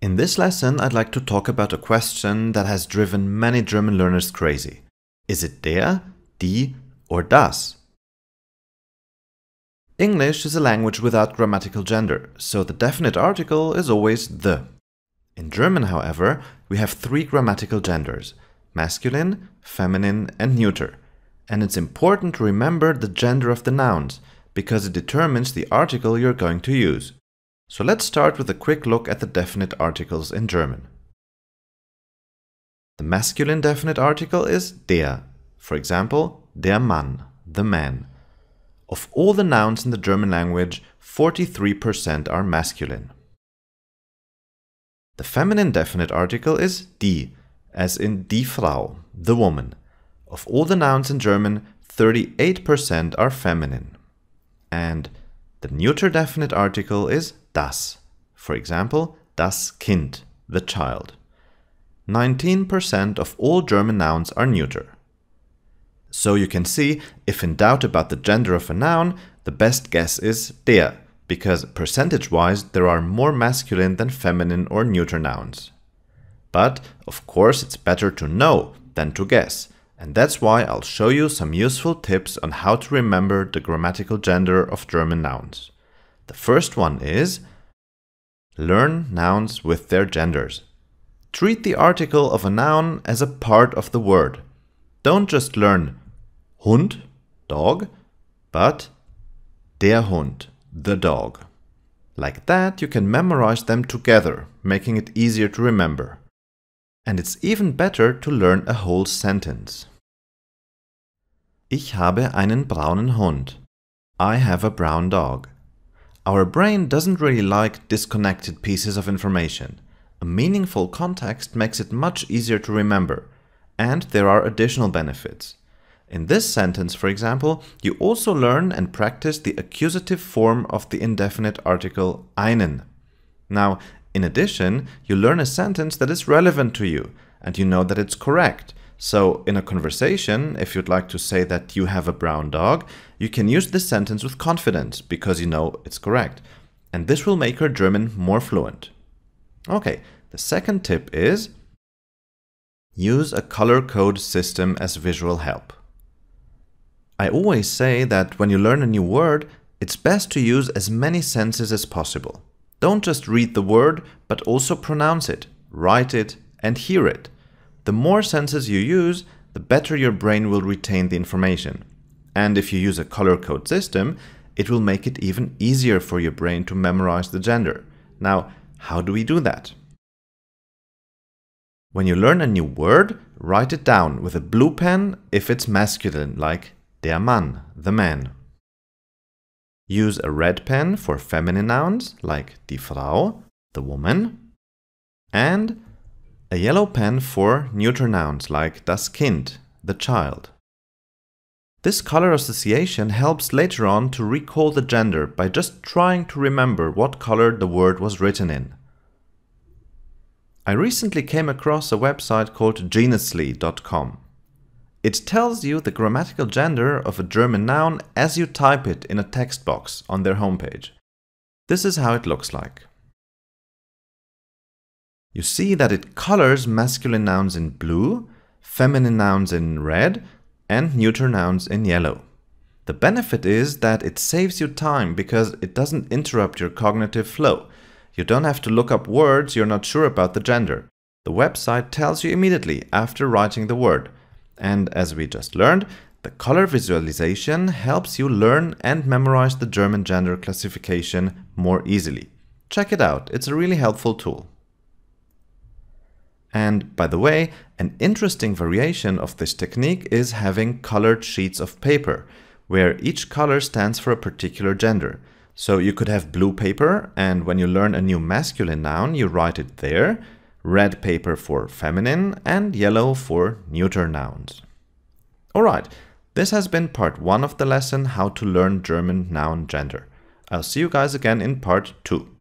In this lesson, I'd like to talk about a question that has driven many German learners crazy. Is it der, die, or das? English is a language without grammatical gender, so the definite article is always the. In German, however, we have three grammatical genders masculine, feminine, and neuter. And it's important to remember the gender of the nouns, because it determines the article you're going to use. So let's start with a quick look at the definite articles in German. The masculine definite article is der, for example, der Mann, the man. Of all the nouns in the German language, 43% are masculine. The feminine definite article is die, as in die Frau, the woman. Of all the nouns in German, 38% are feminine. And the neuter definite article is das. For example, das Kind, the child. 19% of all German nouns are neuter. So you can see, if in doubt about the gender of a noun, the best guess is der, because percentage-wise there are more masculine than feminine or neuter nouns. But, of course, it's better to know than to guess, and that's why I'll show you some useful tips on how to remember the grammatical gender of German nouns. The first one is learn nouns with their genders. Treat the article of a noun as a part of the word. Don't just learn Hund, dog, but der Hund, the dog. Like that, you can memorize them together, making it easier to remember. And it's even better to learn a whole sentence. Ich habe einen braunen Hund. I have a brown dog. Our brain doesn't really like disconnected pieces of information. A meaningful context makes it much easier to remember. And there are additional benefits. In this sentence, for example, you also learn and practice the accusative form of the indefinite article einen. Now, in addition, you learn a sentence that is relevant to you, and you know that it's correct, so, in a conversation, if you'd like to say that you have a brown dog, you can use this sentence with confidence because you know it's correct. And this will make your German more fluent. Okay, the second tip is use a color code system as visual help. I always say that when you learn a new word, it's best to use as many senses as possible. Don't just read the word, but also pronounce it, write it, and hear it. The more senses you use, the better your brain will retain the information. And if you use a color code system, it will make it even easier for your brain to memorize the gender. Now, how do we do that? When you learn a new word, write it down with a blue pen if it's masculine, like der Mann, the man. Use a red pen for feminine nouns, like die Frau, the woman, and a yellow pen for neuter nouns like das Kind, the child. This color association helps later on to recall the gender by just trying to remember what color the word was written in. I recently came across a website called genusly.com. It tells you the grammatical gender of a German noun as you type it in a text box on their homepage. This is how it looks like. You see that it colors masculine nouns in blue, feminine nouns in red, and neuter nouns in yellow. The benefit is that it saves you time because it doesn't interrupt your cognitive flow. You don't have to look up words you're not sure about the gender. The website tells you immediately after writing the word. And as we just learned, the color visualization helps you learn and memorize the German gender classification more easily. Check it out, it's a really helpful tool. And by the way, an interesting variation of this technique is having colored sheets of paper, where each color stands for a particular gender. So you could have blue paper, and when you learn a new masculine noun, you write it there, red paper for feminine, and yellow for neuter nouns. Alright, this has been part 1 of the lesson How to Learn German Noun Gender. I'll see you guys again in part 2.